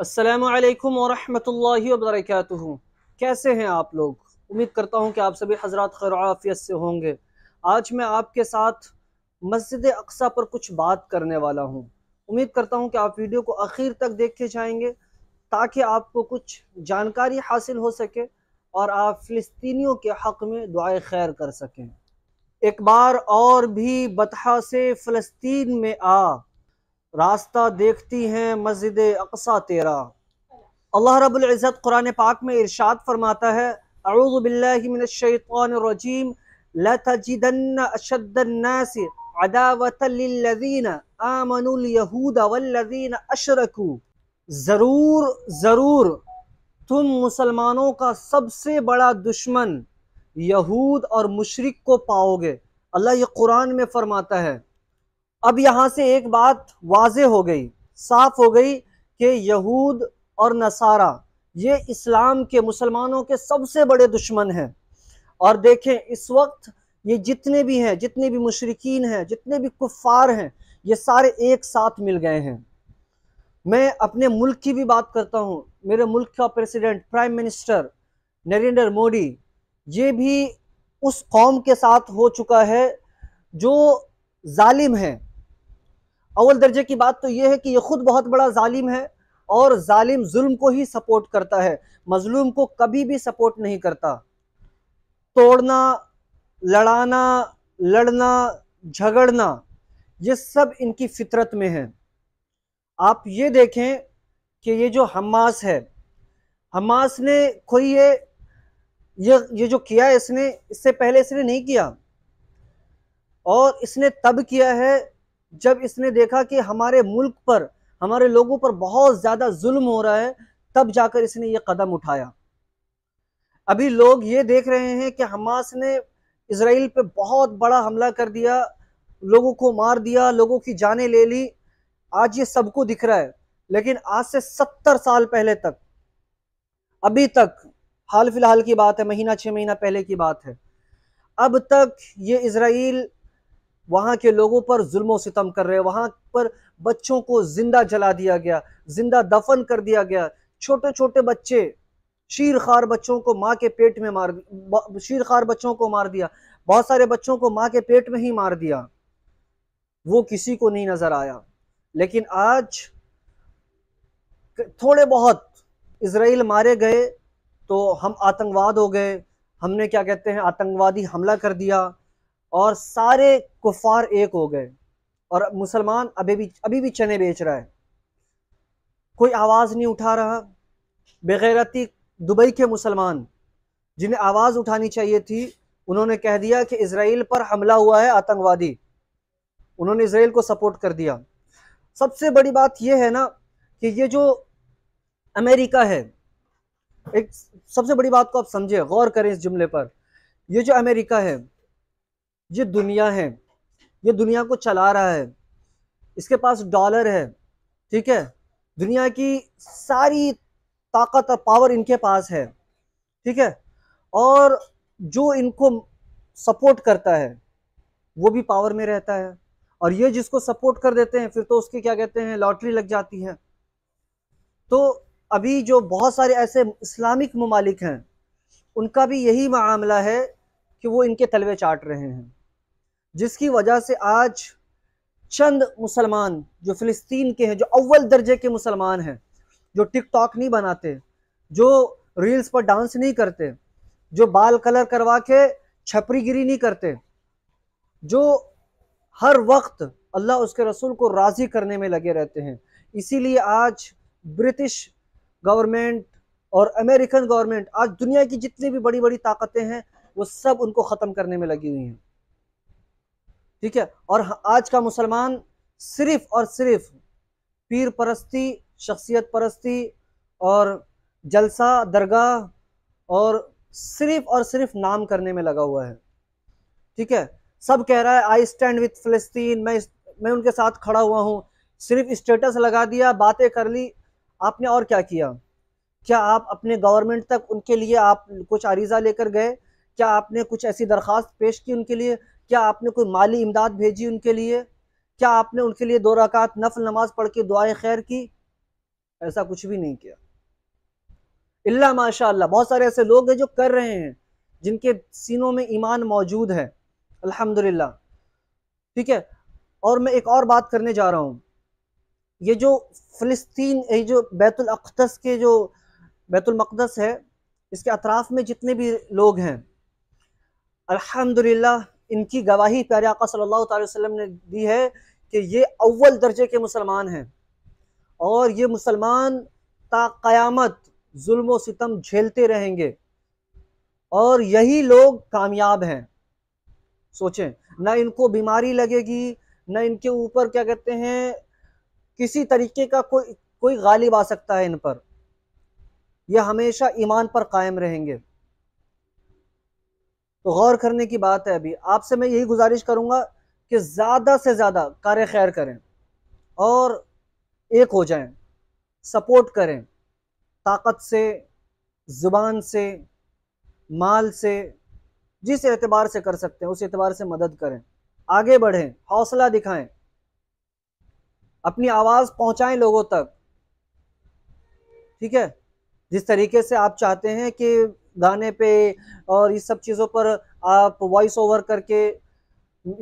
असलकम वरहमल वबरक कैसे हैं आप लोग उम्मीद करता हूँ कि आप सभी हजरात खराफियत से होंगे आज मैं आपके साथ मस्जिद अक्सा पर कुछ बात करने वाला हूँ उम्मीद करता हूँ कि आप वीडियो को आखिर तक देखते जाएंगे ताकि आपको कुछ जानकारी हासिल हो सके और आप फ़लस्तियों के हक़ में दुआ खैर कर सकें एक बार और भी बतहा से फ़लस्तीन में आ रास्ता देखती हैं मस्जिद अकसा तेरा अल्लाह रब्बुल इज़्ज़त कुरान पाक में इरशाद फरमाता है अरुबिल्लिमिनशैतरजीम लतजिदन अशदन्नासी अदावतल्लज़ीन आमनुल यहूद वल्लज़ीन अशरकू ज़रूर ज़रूर तुम मुसलमानों का सबसे बड़ा दुश्मन यहूद और मुशरक को पाओगे अल्लाह ये कुरान में फ़रमाता है अब यहाँ से एक बात वाज हो गई साफ हो गई कि यहूद और नसारा ये इस्लाम के मुसलमानों के सबसे बड़े दुश्मन हैं और देखें इस वक्त ये जितने भी हैं जितने भी मुशरकिन हैं जितने भी कुफ़ार हैं ये सारे एक साथ मिल गए हैं मैं अपने मुल्क की भी बात करता हूँ मेरे मुल्क का president prime minister Narendra Modi ये भी उस कौम के साथ हो चुका है जो जालिम है अव्वल दर्जे की बात तो यह है कि यह खुद बहुत बड़ा जालिम है और जालिम जुल्म को ही सपोर्ट करता है मजलूम को कभी भी सपोर्ट नहीं करता तोड़ना लड़ाना लड़ना झगड़ना ये सब इनकी फितरत में है आप ये देखें कि ये जो हमास है हमास ने कोई ये ये ये जो किया इसने इससे पहले इसने नहीं किया और इसने तब किया है जब इसने देखा कि हमारे मुल्क पर हमारे लोगों पर बहुत ज़्यादा जुल्म हो रहा है तब जाकर इसने ये कदम उठाया अभी लोग ये देख रहे हैं कि हमास ने इसराइल पे बहुत बड़ा हमला कर दिया लोगों को मार दिया लोगों की जानें ले ली आज ये सबको दिख रहा है लेकिन आज से सत्तर साल पहले तक अभी तक हाल फिलहाल की बात है महीना छः महीना पहले की बात है अब तक ये इसराइल वहाँ के लोगों पर जुल्म सितम कर रहे वहाँ पर बच्चों को जिंदा जला दिया गया जिंदा दफन कर दिया गया छोटे छोटे बच्चे शीर खार बच्चों को माँ के पेट में मार शीर खार बच्चों को मार दिया बहुत सारे बच्चों को माँ के पेट में ही मार दिया वो किसी को नहीं नजर आया लेकिन आज थोड़े बहुत इसराइल मारे गए तो हम आतंकवाद हो गए हमने क्या कहते हैं आतंकवादी हमला कर दिया और सारे कुफार एक हो गए और मुसलमान अभी भी अभी भी चने बेच रहा है कोई आवाज़ नहीं उठा रहा बेगैरती दुबई के मुसलमान जिन्हें आवाज़ उठानी चाहिए थी उन्होंने कह दिया कि इसराइल पर हमला हुआ है आतंकवादी उन्होंने इसराइल को सपोर्ट कर दिया सबसे बड़ी बात यह है ना कि ये जो अमेरिका है एक सबसे बड़ी बात को आप समझे गौर करें इस जुमले पर यह जो अमेरिका है ये दुनिया है ये दुनिया को चला रहा है इसके पास डॉलर है ठीक है दुनिया की सारी ताकत और पावर इनके पास है ठीक है और जो इनको सपोर्ट करता है वो भी पावर में रहता है और ये जिसको सपोर्ट कर देते हैं फिर तो उसकी क्या कहते हैं लॉटरी लग जाती है तो अभी जो बहुत सारे ऐसे इस्लामिक ममालिक हैं उनका भी यही मामला है कि वो इनके तलवे चाट रहे हैं जिसकी वजह से आज चंद मुसलमान जो फ़िलिस्तीन के हैं जो अव्वल दर्जे के मुसलमान हैं जो टिकटॉक नहीं बनाते जो रील्स पर डांस नहीं करते जो बाल कलर करवा के छपरीगिरी नहीं करते जो हर वक्त अल्लाह उसके रसूल को राज़ी करने में लगे रहते हैं इसीलिए आज ब्रिटिश गवर्नमेंट और अमेरिकन गवर्नमेंट आज दुनिया की जितनी भी बड़ी बड़ी ताकतें हैं वो सब उनको ख़त्म करने में लगी हुई हैं ठीक है और आज का मुसलमान सिर्फ और सिर्फ पीर परस्ती शख्सियत परस्ती और जलसा दरगाह और सिर्फ और सिर्फ नाम करने में लगा हुआ है ठीक है सब कह रहा है आई स्टैंड विथ फलस्तीन मैं मैं उनके साथ खड़ा हुआ हूँ सिर्फ स्टेटस लगा दिया बातें कर ली आपने और क्या किया क्या आप अपने गवर्नमेंट तक उनके लिए आप कुछ अरीज़ा लेकर गए क्या आपने कुछ ऐसी दरख्वास्त पेश की उनके लिए क्या आपने कोई माली इमदाद भेजी उनके लिए क्या आपने उनके लिए दो रकात नफल नमाज पढ़ के दुआ खैर की ऐसा कुछ भी नहीं किया इल्ला माशा बहुत सारे ऐसे लोग हैं जो कर रहे हैं जिनके सीनों में ईमान मौजूद है अल्हम्दुलिल्लाह ठीक है और मैं एक और बात करने जा रहा हूँ ये जो फ़लस्तीन ये जो बैतुलअक़दस के जो बैतुलमक़दस है इसके अतराफ़ में जितने भी लोग हैं अल्हम्दुलिल्लाह इनकी गवाही प्यारे आका सल्लल्लाहु अलैहि वसल्लम ने दी है कि ये अव्वल दर्जे के मुसलमान हैं और ये मुसलमान ताक़यामत जुल्म सितम झेलते रहेंगे और यही लोग कामयाब हैं सोचें ना इनको बीमारी लगेगी ना इनके ऊपर क्या कहते हैं किसी तरीके का कोई कोई गालिब आ सकता है इन पर यह हमेशा ईमान पर कायम रहेंगे तो गौर करने की बात है अभी आपसे मैं यही गुजारिश करूँगा कि ज़्यादा से ज़्यादा कार खैर करें और एक हो जाएं, सपोर्ट करें ताकत से ज़ुबान से माल से जिस एतबार से कर सकते हैं उस एतबार से मदद करें आगे बढ़ें हौसला दिखाएं अपनी आवाज़ पहुंचाएं लोगों तक ठीक है जिस तरीके से आप चाहते हैं कि गाने पे और इस सब चीज़ों पर आप वॉइस ओवर करके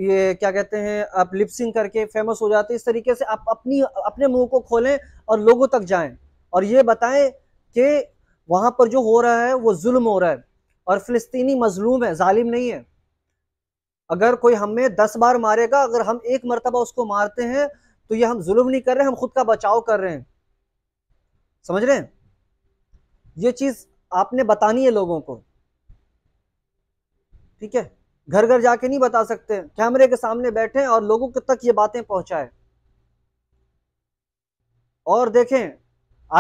ये क्या कहते हैं आप लिपसिंग करके फेमस हो जाते हैं इस तरीके से आप अपनी अपने मुंह को खोलें और लोगों तक जाएं और ये बताएं कि वहाँ पर जो हो रहा है वो जुल्म हो रहा है और फिलिस्तीनी मजलूम है जालिम नहीं है अगर कोई हमें दस बार मारेगा अगर हम एक मरतबा उसको मारते हैं तो ये हम जुल्म नहीं कर रहे हम खुद का बचाव कर रहे हैं समझ रहे हैं ये चीज़ आपने बतानी है लोगों को ठीक है घर घर जाके नहीं बता सकते कैमरे के सामने बैठे और लोगों के तक ये बातें पहुंचाए और देखें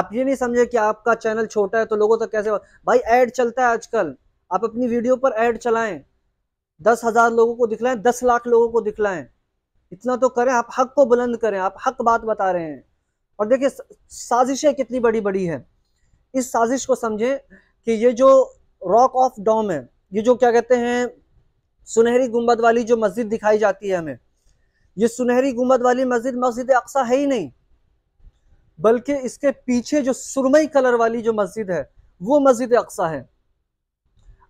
आप ये नहीं समझे कि आपका चैनल छोटा है तो लोगों तक कैसे भाई ऐड चलता है आजकल आप अपनी वीडियो पर ऐड चलाएं दस हजार लोगों को दिखलाएं दस लाख लोगों को दिखलाएं इतना तो करें आप हक को बुलंद करें आप हक बात बता रहे हैं और देखिए साजिशें कितनी बड़ी बड़ी है इस साजिश को समझें कि ये जो रॉक ऑफ डॉम है ये जो क्या कहते हैं सुनहरी गुम्बद वाली जो मस्जिद दिखाई जाती है हमें ये सुनहरी गुम्बद वाली मस्जिद मस्जिद अक्सा है ही नहीं बल्कि इसके पीछे जो सुरमई कलर वाली जो मस्जिद है वो मस्जिद अक्सा है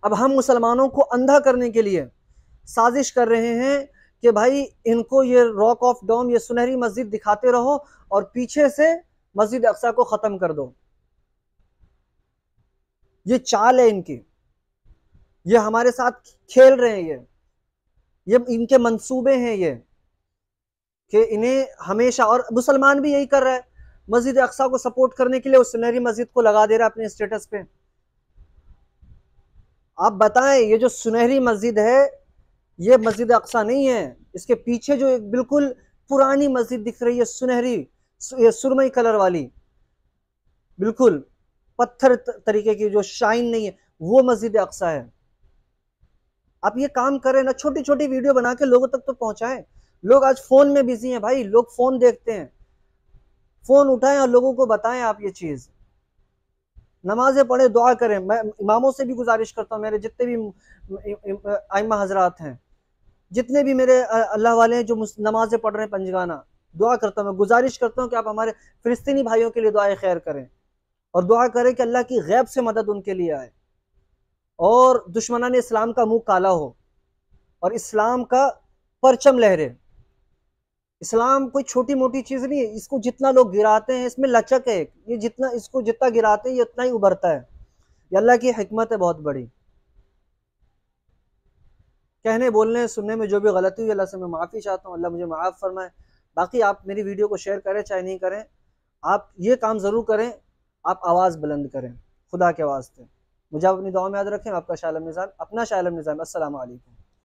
अब हम मुसलमानों को अंधा करने के लिए साजिश कर रहे हैं कि भाई इनको ये रॉक ऑफ डॉम ये सुनहरी मस्जिद दिखाते रहो और पीछे से मस्जिद अक्सा को ख़त्म कर दो ये चाल है इनकी ये हमारे साथ खेल रहे हैं ये ये इनके मंसूबे हैं ये कि इन्हें हमेशा और मुसलमान भी यही कर रहा है मस्जिद अक्सा को सपोर्ट करने के लिए उस सुनहरी मस्जिद को लगा दे रहा है अपने स्टेटस पे आप बताएं ये जो सुनहरी मस्जिद है ये मस्जिद अक्सा नहीं है इसके पीछे जो एक बिल्कुल पुरानी मस्जिद दिख रही है सुनहरी सुरमई कलर वाली बिल्कुल पत्थर तरीके की जो शाइन नहीं है वो मस्जिद अक्सा है आप ये काम करें ना छोटी छोटी वीडियो बना के लोगों तक तो पहुंचाएं लोग आज फोन में बिजी हैं भाई लोग फोन देखते हैं फोन उठाएं और लोगों को बताएं आप ये चीज नमाजें पढ़े दुआ करें मैं इमामों से भी गुजारिश करता हूँ मेरे जितने भी आइमा हजरात हैं जितने भी मेरे अल्लाह वाले हैं जो नमाजें पढ़ रहे हैं पंजगाना दुआ करता हूँ मैं गुजारिश करता हूँ कि आप हमारे फिलिस्तीनी भाइयों के लिए दुआ खैर करें और दुआ करें कि अल्लाह की गैब से मदद उनके लिए आए और ने इस्लाम का मुंह काला हो और इस्लाम का परचम लहरे इस्लाम कोई छोटी मोटी चीज़ नहीं है इसको जितना लोग गिराते हैं इसमें लचक है ये जितना इसको जितना गिराते हैं ये उतना ही उभरता है ये अल्लाह की हमत है बहुत बड़ी कहने बोलने सुनने में जो भी गलती हुई अल्लाह से मैं माफ़ी चाहता हूँ अल्लाह मुझे माफ़ फरमाए बाकी आप मेरी वीडियो को शेयर करें चाहे नहीं करें आप ये काम ज़रूर करें आप आवाज़ बुलंद करें खुदा के वास्ते मुझे आप अपनी दुआ में याद रखें आपका शालम निज़ाम अपना शालम निज़ाम असल